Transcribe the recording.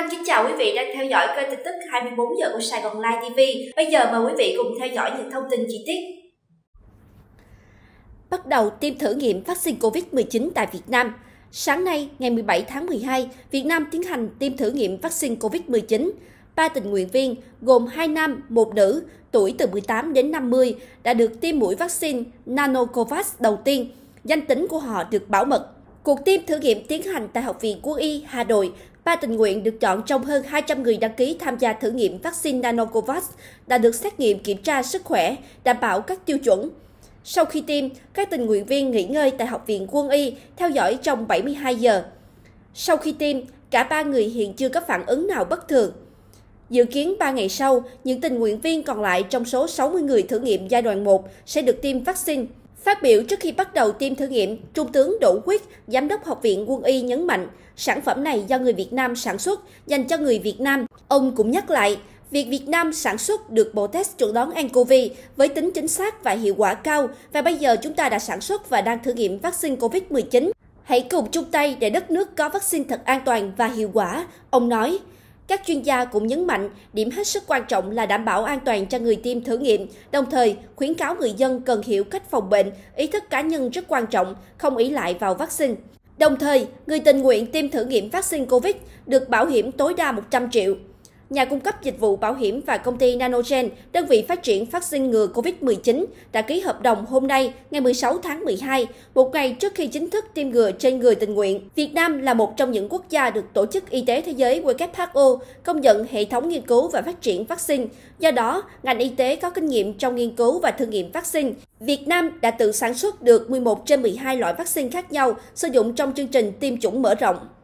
Thanh kính chào quý vị đang theo dõi kênh tin tức 24 giờ của Sài Gòn Live TV. Bây giờ mời quý vị cùng theo dõi những thông tin chi tiết. Bắt đầu tiêm thử nghiệm vaccine COVID-19 tại Việt Nam. Sáng nay, ngày 17 tháng 12, Việt Nam tiến hành tiêm thử nghiệm vaccine COVID-19. Ba tình nguyện viên gồm hai nam, một nữ, tuổi từ 18 đến 50 đã được tiêm mũi vaccine Nanocovax đầu tiên. Danh tính của họ được bảo mật Cuộc tiêm thử nghiệm tiến hành tại Học viện Quân y Hà Nội Ba tình nguyện được chọn trong hơn 200 người đăng ký tham gia thử nghiệm vaccine Nanocovax đã được xét nghiệm kiểm tra sức khỏe, đảm bảo các tiêu chuẩn. Sau khi tiêm, các tình nguyện viên nghỉ ngơi tại Học viện Quân y theo dõi trong 72 giờ. Sau khi tiêm, cả ba người hiện chưa có phản ứng nào bất thường. Dự kiến 3 ngày sau, những tình nguyện viên còn lại trong số 60 người thử nghiệm giai đoạn 1 sẽ được tiêm vaccine. Phát biểu trước khi bắt đầu tiêm thử nghiệm, Trung tướng Đỗ Quyết, Giám đốc Học viện Quân y nhấn mạnh, sản phẩm này do người Việt Nam sản xuất, dành cho người Việt Nam. Ông cũng nhắc lại, việc Việt Nam sản xuất được bộ test chuẩn đoán nCoV với tính chính xác và hiệu quả cao và bây giờ chúng ta đã sản xuất và đang thử nghiệm vaccine COVID-19. Hãy cùng chung tay để đất nước có vaccine thật an toàn và hiệu quả, ông nói. Các chuyên gia cũng nhấn mạnh điểm hết sức quan trọng là đảm bảo an toàn cho người tiêm thử nghiệm, đồng thời khuyến cáo người dân cần hiểu cách phòng bệnh, ý thức cá nhân rất quan trọng, không ý lại vào vaccine. Đồng thời, người tình nguyện tiêm thử nghiệm vaccine COVID được bảo hiểm tối đa 100 triệu nhà cung cấp dịch vụ bảo hiểm và công ty Nanogen, đơn vị phát triển vaccine ngừa COVID-19, đã ký hợp đồng hôm nay, ngày 16 tháng 12, một ngày trước khi chính thức tiêm ngừa trên người tình nguyện. Việt Nam là một trong những quốc gia được Tổ chức Y tế Thế giới WHO công nhận hệ thống nghiên cứu và phát triển vaccine. Do đó, ngành y tế có kinh nghiệm trong nghiên cứu và thử nghiệm vaccine. Việt Nam đã tự sản xuất được 11 trên 12 loại vaccine khác nhau sử dụng trong chương trình tiêm chủng mở rộng.